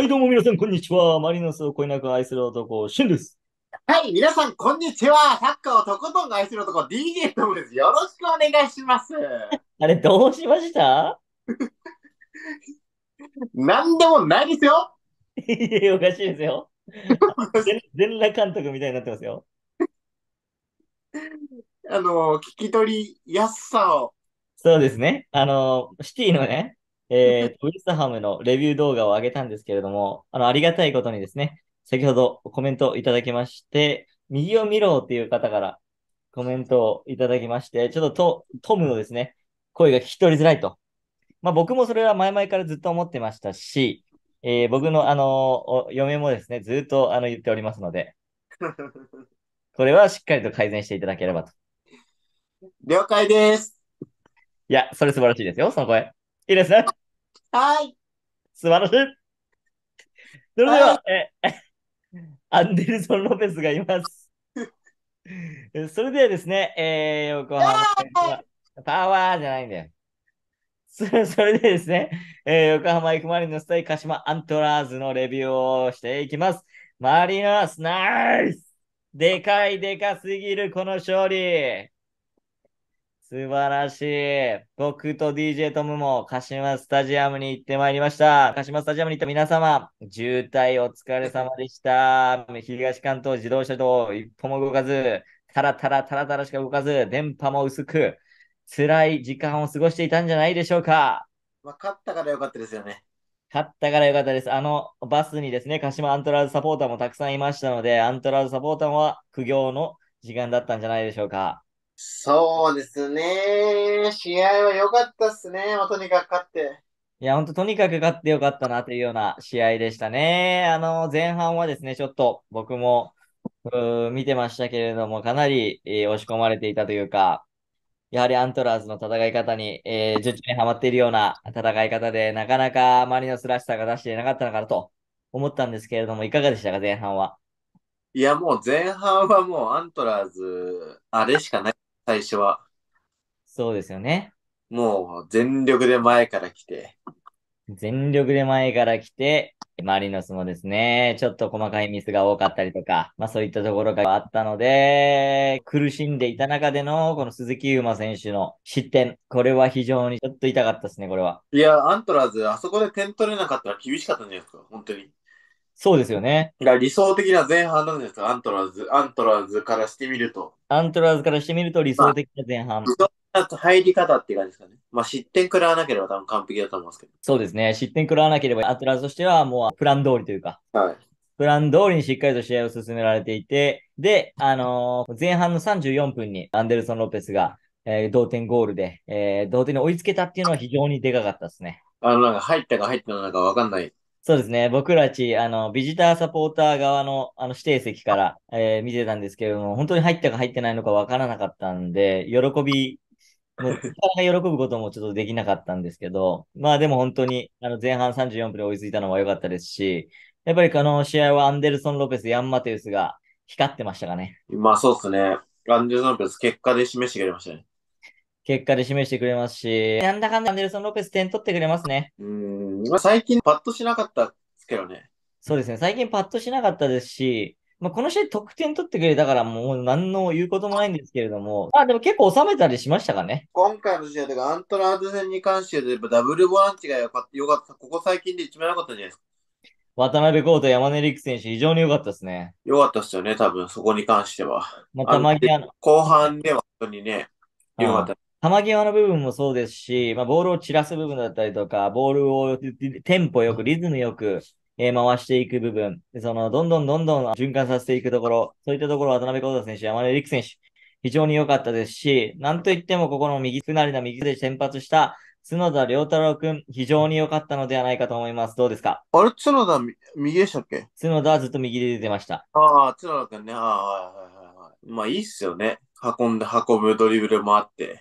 はい、どうも皆さん、こんにちは。マリノスを恋なく愛する男、シンです。はい、皆さん、こんにちは。サッカーをとことん愛する男、DJ トムです。よろしくお願いします。あれ、どうしましたなんでもないですよ。いや、おかしいですよ。全裸監督みたいになってますよ。あの、聞き取りやすさを。そうですね。あの、シティのね、えー、ウィスハムのレビュー動画を上げたんですけれども、あの、ありがたいことにですね、先ほどコメントをいただきまして、右を見ろっていう方からコメントをいただきまして、ちょっとトムのですね、声が聞き取りづらいと。まあ僕もそれは前々からずっと思ってましたし、えー、僕のあの、嫁もですね、ずっとあの言っておりますので、これはしっかりと改善していただければと。了解です。いや、それ素晴らしいですよ、その声。いいですね。はい。素晴らしい。それでは、はい、え、アンデルソン・ロペスがいます。それではですね、えー、横浜パワーじゃないんだよ。それでですね、えー、横浜行くまノの対鹿島アントラーズのレビューをしていきます。マリノスナイスでかいでかすぎるこの勝利素晴らしい。僕と DJ トムも鹿島スタジアムに行ってまいりました。鹿島スタジアムに行った皆様、渋滞お疲れ様でした。東関東自動車道一歩も動かず、タラタラタラタラしか動かず、電波も薄く、辛い時間を過ごしていたんじゃないでしょうか。まあ、勝ったからよかったですよね。勝ったからよかったです。あのバスにですね、鹿島アントラーズサポーターもたくさんいましたので、アントラーズサポーターは苦行の時間だったんじゃないでしょうか。そうですね。試合は良かったっすね。まあ、とにかく勝って。いや、ほんと、とにかく勝って良かったなというような試合でしたね。あの、前半はですね、ちょっと僕も見てましたけれども、かなり、えー、押し込まれていたというか、やはりアントラーズの戦い方に、えー、術中にはまっているような戦い方で、なかなかマリノスらしさが出していなかったのかなと思ったんですけれども、いかがでしたか、前半は。いや、もう前半はもうアントラーズ、あれしかない最初は。そうですよね。もう全力で前から来て。全力で前から来て、マリノスもですね、ちょっと細かいミスが多かったりとか、まあそういったところがあったので、苦しんでいた中でのこの鈴木優馬選手の失点、これは非常にちょっと痛かったですね、これは。いや、アントラーズ、あそこで点取れなかったら厳しかったんじゃないですか、本当に。そうですよね。理想的な前半なんですか。アントラーズ。アントラーズからしてみると。アントラーズからしてみると理想的な前半。理想的な入り方っていう感じですかね。まあ失点食らわなければ多分完璧だと思いますけど。そうですね。失点食らわなければ、アントラーズとしてはもうプラン通りというか。はい。プラン通りにしっかりと試合を進められていて、で、あのー、前半の34分にアンデルソン・ロペスが、えー、同点ゴールで、えー、同点に追いつけたっていうのは非常にでかかったですね。あの、なんか入ったか入ってないかわかんないそうですね。僕らち、あの、ビジターサポーター側の、あの、指定席から、えー、見てたんですけれども、本当に入ったか入ってないのかわからなかったんで、喜び、もう、喜ぶこともちょっとできなかったんですけど、まあでも本当に、あの、前半34分で追いついたのは良かったですし、やっぱりこの試合はアンデルソン・ロペス、ヤン・マテウスが光ってましたかね。まあそうですね。アンデルソン・ロペス、結果で示してくれましたね。結果で示してくれますし、なんだかんだネルソン・ロペス点取ってくれますね。うん、まあ、最近パッとしなかったですけどね。そうですね、最近パッとしなかったですし、まあ、この試合得点取ってくれたからもう何の言うこともないんですけれども、まあでも結構収めたりしましたかね。今回の試合とかアントラーズ戦に関して言えばダブルボランチがよかった、よかった、ここ最近で一番良かったんじゃないですか。渡辺コート、山根陸選手、非常に良かったですね。良かったですよね、多分そこに関しては。また、あ、後半では本当にね、良かった。球際の部分もそうですし、まあ、ボールを散らす部分だったりとか、ボールをテンポよく、リズムよく、えー、回していく部分、その、どんどんどんどん循環させていくところ、そういったところ、渡辺幸太選手、山根陸選手、非常に良かったですし、なんといってもここの右不なりな右で先発した角田良太郎君、非常に良かったのではないかと思います。どうですかあれ、角田、右でしたっけ角田はずっと右で出てました。ああ、角田君ね。はいはいはいはい。まあ、いいっすよね。運んで運ぶドリブルもあって。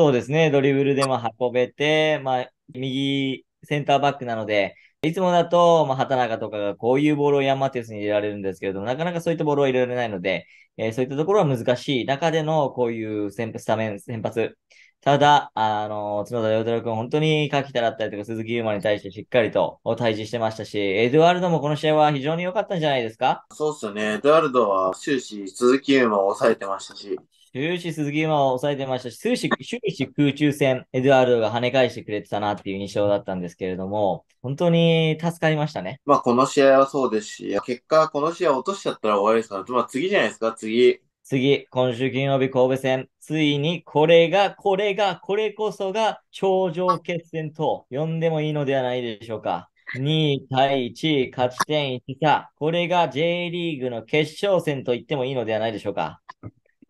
そうですね、ドリブルでも運べて、まあ、右センターバックなので、いつもだと、まあ、畑中とかがこういうボールをヤンマテスに入れられるんですけれども、なかなかそういったボールを入れられないので、えー、そういったところは難しい中でのこういう先スタメン、先発。ただ、あの、角田陽太郎君、本当に垣田だったりとか鈴木優馬に対してしっかりと対峙してましたし、エドワルドもこの試合は非常に良かったんじゃないですかそうっすよね。エドワルドは終始鈴木優馬を抑えてましたし、終始鈴木馬を抑えてましたし、終始終始空中戦、エドワルドが跳ね返してくれてたなっていう印象だったんですけれども、本当に助かりましたね。まあこの試合はそうですし、結果この試合落としちゃったら終わりですから、まあ次じゃないですか、次。次、今週金曜日神戸戦。ついにこれが、これが、これこそが頂上決戦と呼んでもいいのではないでしょうか。2対1、勝ち点1差。これが J リーグの決勝戦と言ってもいいのではないでしょうか。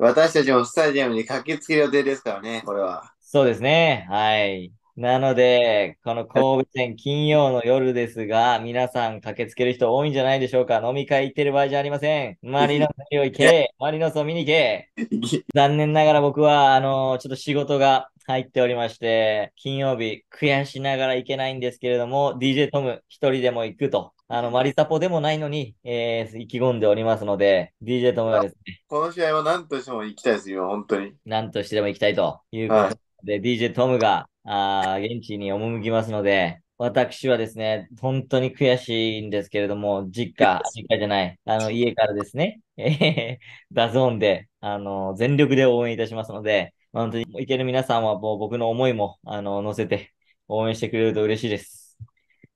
私たちもスタジアムに駆けつける予定ですからね、これは。そうですね。はい。なので、この神戸戦金曜の夜ですが、皆さん駆けつける人多いんじゃないでしょうか。飲み会行ってる場合じゃありません。マリノスを行け、マリノスを見に行け。残念ながら僕は、あの、ちょっと仕事が入っておりまして、金曜日、悔しながら行けないんですけれども、DJ トム一人でも行くと。あの、マリサポでもないのに、えー、意気込んでおりますので、DJ トムがですね。この試合は何としても行きたいです、今、本当に。何としてでも行きたいということで、はい、DJ トムが、あ現地に赴きますので、私はですね、本当に悔しいんですけれども、実家、実家じゃない、あの、家からですね、えー、ダゾーンで、あの、全力で応援いたしますので、本当にいける皆さんはもう僕の思いもあの乗せて応援してくれると嬉しいです。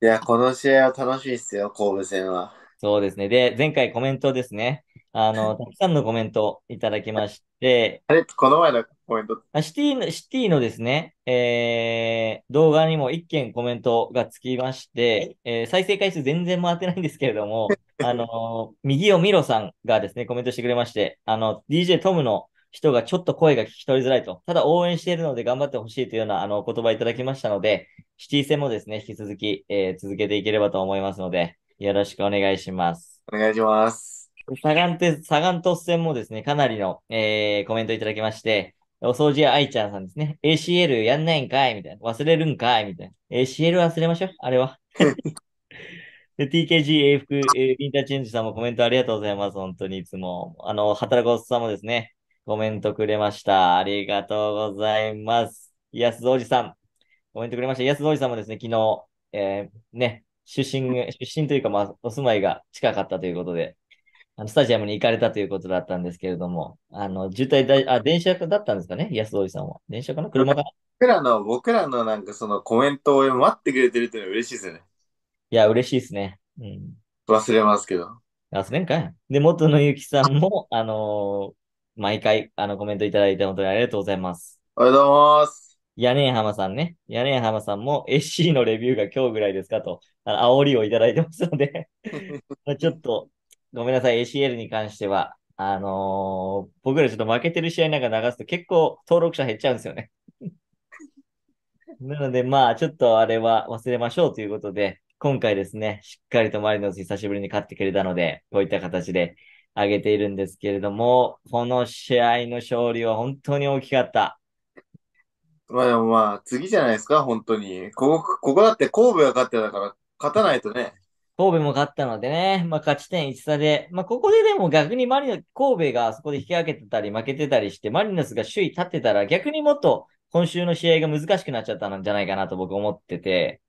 いや、この試合は楽しいですよ、神戸戦は。そうですね。で、前回コメントですね。あの、たくさんのコメントいただきまして。あれこの前のコメントシティの、シティのですね、えー、動画にも1件コメントがつきまして、えー、再生回数全然回ってないんですけれども、あの、右をミロさんがですね、コメントしてくれまして、あの、DJ トムの人がちょっと声が聞き取りづらいと、ただ応援しているので頑張ってほしいというようなあのお言葉いただきましたので、シティ戦もですね、引き続き、えー、続けていければと思いますので、よろしくお願いします。お願いします。サガンテ、サガントス戦もですね、かなりの、えー、コメントいただきまして、お掃除屋愛ちゃんさんですね。ACL やんないんかいみたいな。忘れるんかいみたいな。ACL 忘れましょう。あれは。TKG 英服インターチェンジさんもコメントありがとうございます。本当にいつも。あの、働くおっさんもですね、コメントくれました。ありがとうございます。安アおじさん、コメントくれました。安アおじさんもですね、昨日、えー、ね、出身、出身というか、まあ、お住まいが近かったということで、あのスタジアムに行かれたということだったんですけれども、あの、渋滞だ、あ、電車だったんですかね、安通りさんは。電車かな車かな僕らの、僕らのなんかそのコメントを待ってくれてるっていうのは嬉しいですよね。いや、嬉しいですね。うん。忘れますけど。忘れんかい。で、元のゆきさんも、あの毎回、あの、コメントいただいて本当にありがとうございます。ありがとうございます。屋根浜さんね。屋根浜さんも SC のレビューが今日ぐらいですかと、あの煽りをいただいてますので ちょっと、ごめんなさい、ACL に関しては、あのー、僕らちょっと負けてる試合なんか流すと結構登録者減っちゃうんですよね なので、まあ、ちょっとあれは忘れましょうということで、今回ですね、しっかりとマリノス久しぶりに勝ってくれたので、こういった形で挙げているんですけれども、この試合の勝利は本当に大きかった。まあでもまあ、次じゃないですか、本当に。ここ、ここだって神戸が勝ってたから、勝たないとね。神戸も勝ったのでね、まあ勝ち点1差で、まあここででも逆にマリノ、神戸があそこで引き分けてたり負けてたりして、マリノスが首位立ってたら逆にもっと今週の試合が難しくなっちゃったんじゃないかなと僕思ってて、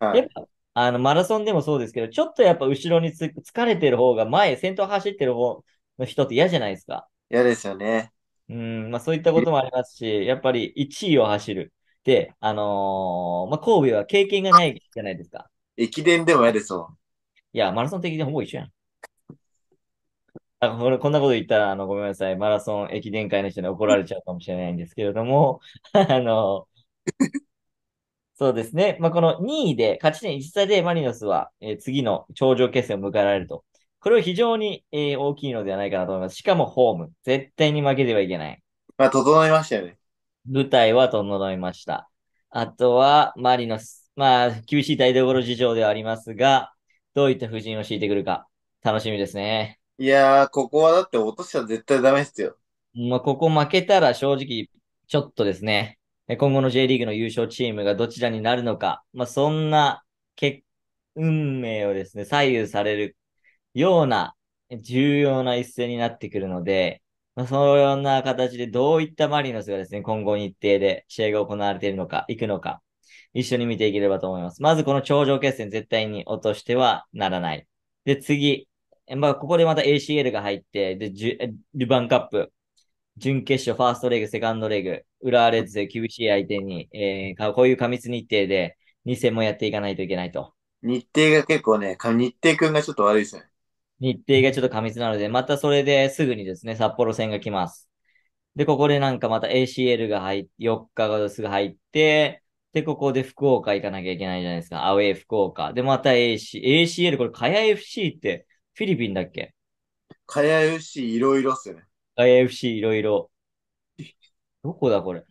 はい、やっぱあの、マラソンでもそうですけど、ちょっとやっぱ後ろにつ疲れてる方が前、先頭走ってる方の人って嫌じゃないですか。嫌ですよね。うん、まあそういったこともありますし、やっぱり1位を走る。で、あのー、まあ神戸は経験がないじゃないですか。駅伝でも嫌ですう。いや、マラソン的でほぼ一緒やん。あこれこんなこと言ったら、あの、ごめんなさい。マラソン駅伝会の人に怒られちゃうかもしれないんですけれども、あの、そうですね。まあ、この2位で、勝ち点1差でマリノスは、えー、次の頂上決戦を迎えられると。これは非常に、えー、大きいのではないかなと思います。しかもホーム。絶対に負けてはいけない。まあ、整いましたよね。舞台は整いました。あとは、マリノス。まあ、厳しい台所事情ではありますが、どういった布陣を敷いてくるか、楽しみですね。いやー、ここはだって落としたら絶対ダメですよ。まあ、ここ負けたら正直、ちょっとですね、今後の J リーグの優勝チームがどちらになるのか、まあ、そんな運命をですね、左右されるような重要な一戦になってくるので、まあ、そうな形でどういったマリノスがですね、今後日程で試合が行われているのか、行くのか、一緒に見ていければと思います。まずこの頂上決戦絶対に落としてはならない。で、次、まあ、ここでまた ACL が入って、で、ルヴァンカップ、準決勝、ファーストレグ、セカンドレグ、浦和レッズで厳しい相手に、えー、こういう過密日程で2戦もやっていかないといけないと。日程が結構ね、日程くんがちょっと悪いですね。日程がちょっと過密なので、またそれですぐにですね、札幌戦が来ます。で、ここでなんかまた ACL が入っ4日がすぐ入って、で、ここで福岡行かなきゃいけないじゃないですか。アウェイ福岡。で、また AC、ACL、これ、かや FC ってフィリピンだっけかや FC いろいろっすよね。IFC いろいろ。どこだこれ。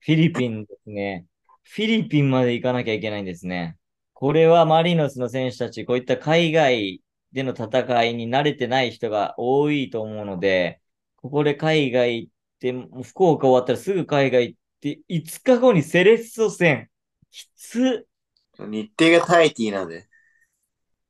フィリピンですね。フィリピンまで行かなきゃいけないんですね。これはマリノスの選手たち、こういった海外での戦いに慣れてない人が多いと思うので、ここで海外行って、福岡終わったらすぐ海外行って、5日後にセレッソ戦。きつ。日程がタイティーなんで。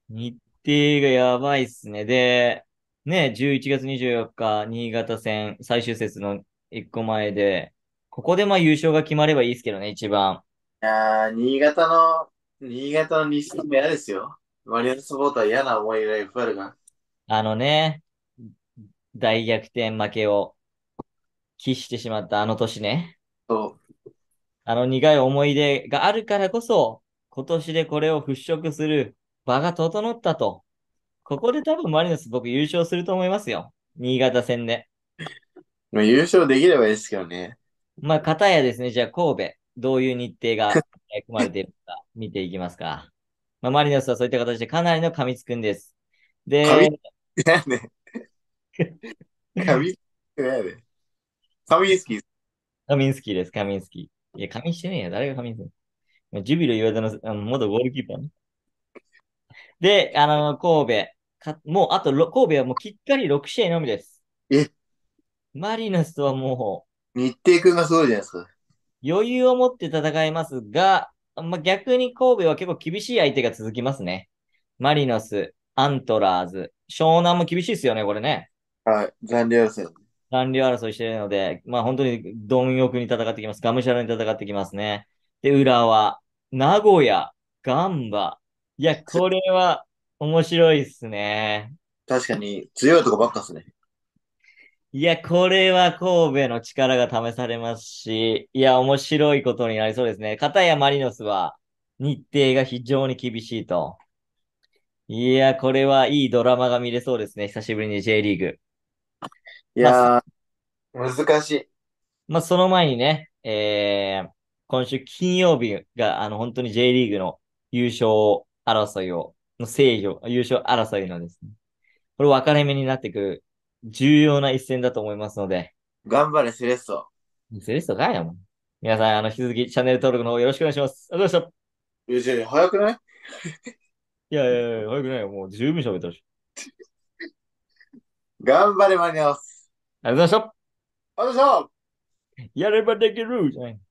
日程がやばいっすね。で、ね、11月24日、新潟戦最終節の1個前で、ここでまあ優勝が決まればいいですけどね、一番。いや新潟の、新潟の西も嫌ですよ。マリオスポーター嫌な思いがいっぱいあるが。あのね、大逆転負けを喫してしまったあの年ね。そう。あの苦い思い出があるからこそ、今年でこれを払拭する場が整ったと。ここで多分マリノス僕優勝すると思いますよ。新潟戦で。まあ、優勝できればいいですけどね。まあ、片やですね、じゃあ神戸、どういう日程が組まれているのか見ていきますか。まあ、マリノスはそういった形でかなりの過密くんです。で、なでカミでンスキー。カミンスキーです、カミンスキー。いや、カミンしてねえよ。誰がカミンスキージュビロ岩田のあの元ゴールキーパーね。で、あの、神戸、かもうあと、神戸はもうきっかり6試合のみです。えマリノスはもう。日程君がすごいじゃないですか。余裕を持って戦いますが、まあ、逆に神戸は結構厳しい相手が続きますね。マリノス、アントラーズ、湘南も厳しいですよね、これね。はい、残留争い。残留争いしてるので、まあ本当に貪欲に戦ってきます。がむしゃらに戦ってきますね。で、浦和、名古屋、ガンバ、いや、これは面白いっすね。確かに強いとこばっかっすね。いや、これは神戸の力が試されますし、いや、面白いことになりそうですね。片やマリノスは日程が非常に厳しいと。いや、これはいいドラマが見れそうですね。久しぶりに J リーグ。いやー、まあ、難しい。まあ、その前にね、えー、今週金曜日が、あの、本当に J リーグの優勝を争いを、の制御、優勝争いのですね、これ分かれ目になってくる重要な一戦だと思いますので。頑張れ、セレッソ。セレッソかやもん。皆さん、あの、引き続きチャンネル登録の方よろしくお願いします。ありがとうございました。いや、早くないいやいやいや、早くないよ。もう十分喋ったし。頑張れ、間に合わす。ありがとうございました。ありがとうございました。やればできるじゃない。